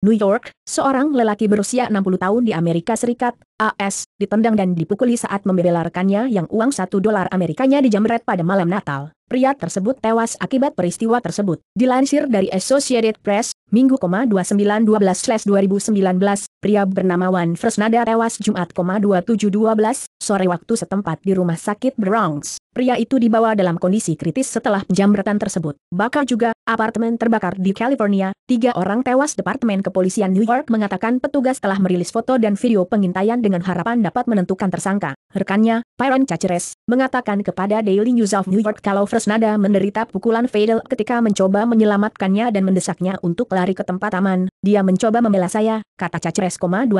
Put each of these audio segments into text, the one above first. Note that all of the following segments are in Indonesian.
New York, seorang lelaki berusia 60 tahun di Amerika Serikat, AS, ditendang dan dipukuli saat membela yang uang 1 dolar Amerikanya dijamret pada malam Natal. Pria tersebut tewas akibat peristiwa tersebut. Dilansir dari Associated Press, Minggu, 29-12-2019, pria bernama Wan Fresnada tewas Jumat, 27-12, sore waktu setempat di rumah sakit Bronx. Pria itu dibawa dalam kondisi kritis setelah penjamretan tersebut. Bakar juga, apartemen terbakar di California, tiga orang tewas Departemen Kepolisian New York mengatakan petugas telah merilis foto dan video pengintaian dengan harapan dapat menentukan tersangka. Rekannya, Byron Caceres, mengatakan kepada Daily News of New York kalau Fresnada menderita pukulan fatal ketika mencoba menyelamatkannya dan mendesaknya untuk berlari ke tempat taman, dia mencoba membela saya, kata Caceres, 29.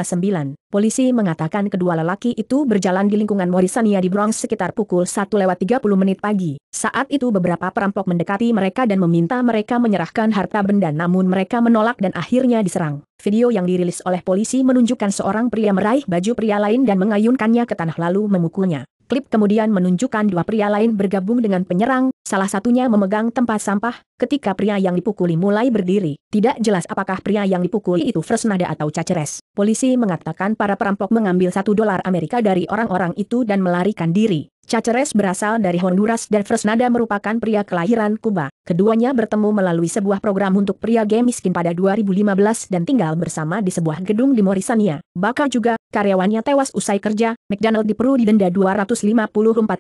Polisi mengatakan kedua lelaki itu berjalan di lingkungan Morrisania di Bronx sekitar pukul lewat 1.30 menit pagi. Saat itu beberapa perampok mendekati mereka dan meminta mereka menyerahkan harta benda namun mereka menolak dan akhirnya diserang. Video yang dirilis oleh polisi menunjukkan seorang pria meraih baju pria lain dan mengayunkannya ke tanah lalu memukulnya. Klip kemudian menunjukkan dua pria lain bergabung dengan penyerang, salah satunya memegang tempat sampah, ketika pria yang dipukuli mulai berdiri. Tidak jelas apakah pria yang dipukuli itu Fresnada atau Caceres. Polisi mengatakan para perampok mengambil satu dolar Amerika dari orang-orang itu dan melarikan diri. Caceres berasal dari Honduras dan Fresnada merupakan pria kelahiran Kuba. Keduanya bertemu melalui sebuah program untuk pria gay miskin pada 2015 dan tinggal bersama di sebuah gedung di Morisania. Bakal juga, karyawannya tewas usai kerja, McDonald di Peru didenda 254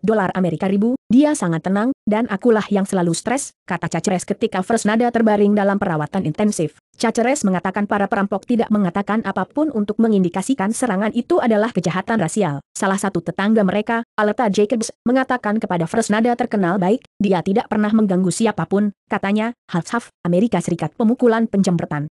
dolar Amerika ribu, dia sangat tenang, dan akulah yang selalu stres, kata Caceres ketika Fresnada terbaring dalam perawatan intensif. Caceres mengatakan para perampok tidak mengatakan apapun untuk mengindikasikan serangan itu adalah kejahatan rasial. Salah satu tetangga mereka, Aleta Jacobs, mengatakan kepada Fresnada terkenal baik, dia tidak pernah mengganggu siapapun, katanya, half-half Amerika Serikat pemukulan penjembretan.